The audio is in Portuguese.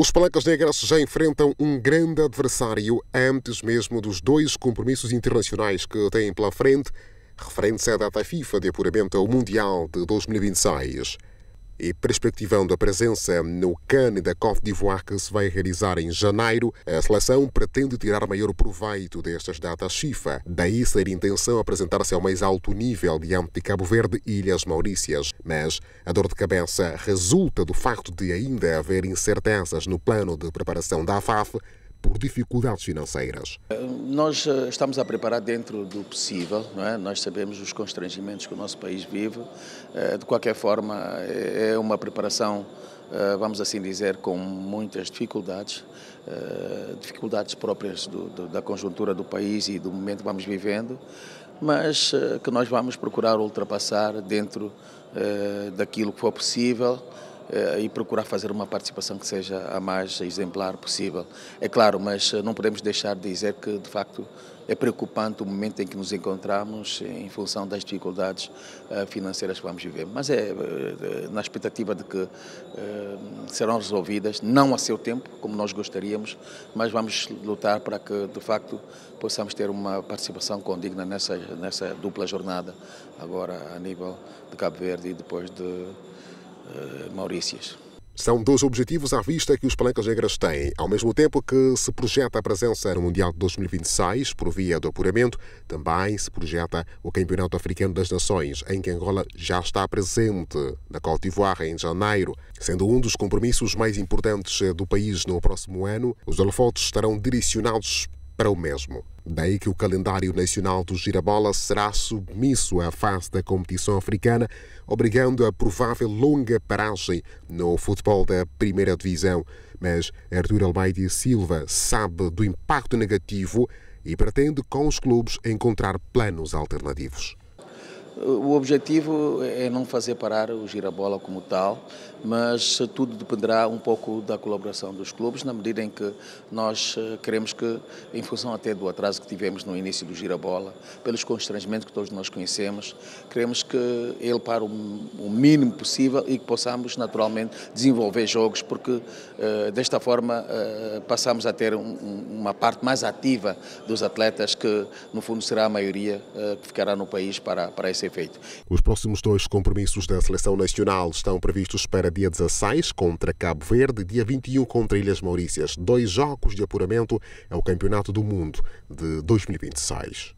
Os Palancas Negras já enfrentam um grande adversário antes mesmo dos dois compromissos internacionais que têm pela frente, Refere-se à data FIFA de apuramento ao Mundial de 2026 e perspectivando a presença no CAN da Côte d'Ivoire que se vai realizar em janeiro, a seleção pretende tirar maior proveito destas datas FIFA. Daí ser intenção apresentar-se ao mais alto nível diante de Cabo Verde e Ilhas Maurícias. Mas a dor de cabeça resulta do facto de ainda haver incertezas no plano de preparação da FAF por dificuldades financeiras. Nós eh, estamos a preparar dentro do possível, não é? nós sabemos os constrangimentos que o nosso país vive. Eh, de qualquer forma, eh, é uma preparação, vamos assim dizer, com muitas dificuldades, dificuldades próprias do, do, da conjuntura do país e do momento que vamos vivendo, mas que nós vamos procurar ultrapassar dentro daquilo que for possível eh, e procurar fazer uma participação que seja a mais exemplar possível. É claro, mas eh, não podemos deixar de dizer que, de facto, é preocupante o momento em que nos encontramos em função das dificuldades eh, financeiras que vamos viver. Mas é na expectativa de que serão resolvidas, não a seu tempo, como nós gostaríamos, mas vamos lutar para que, de facto, possamos ter uma participação condigna nessa, nessa dupla jornada, agora a nível de Cabo Verde e depois de eh, Maurícias. São dois objetivos à vista que os Palancas Negras têm, ao mesmo tempo que se projeta a presença no Mundial de 2026 por via do apuramento, também se projeta o Campeonato Africano das Nações, em que Angola já está presente na Côte d'Ivoire em janeiro, sendo um dos compromissos mais importantes do país no próximo ano. Os holofotes estarão direcionados para o mesmo. Daí que o calendário nacional do Girabola será submisso à fase da competição africana, obrigando a provável longa paragem no futebol da primeira divisão. Mas Arthur Almeida Silva sabe do impacto negativo e pretende com os clubes encontrar planos alternativos. O objetivo é não fazer parar o girabola como tal, mas tudo dependerá um pouco da colaboração dos clubes, na medida em que nós eh, queremos que, em função até do atraso que tivemos no início do girabola, pelos constrangimentos que todos nós conhecemos, queremos que ele pare o mínimo possível e que possamos naturalmente desenvolver jogos, porque eh, desta forma eh, passamos a ter uma parte mais ativa dos atletas que, no fundo, será a maioria que ficará no país para, para esse ser feito. Os próximos dois compromissos da seleção nacional estão previstos para dia 16 contra Cabo Verde, dia 21 contra Ilhas Maurícias. Dois jogos de apuramento ao é Campeonato do Mundo de 2026.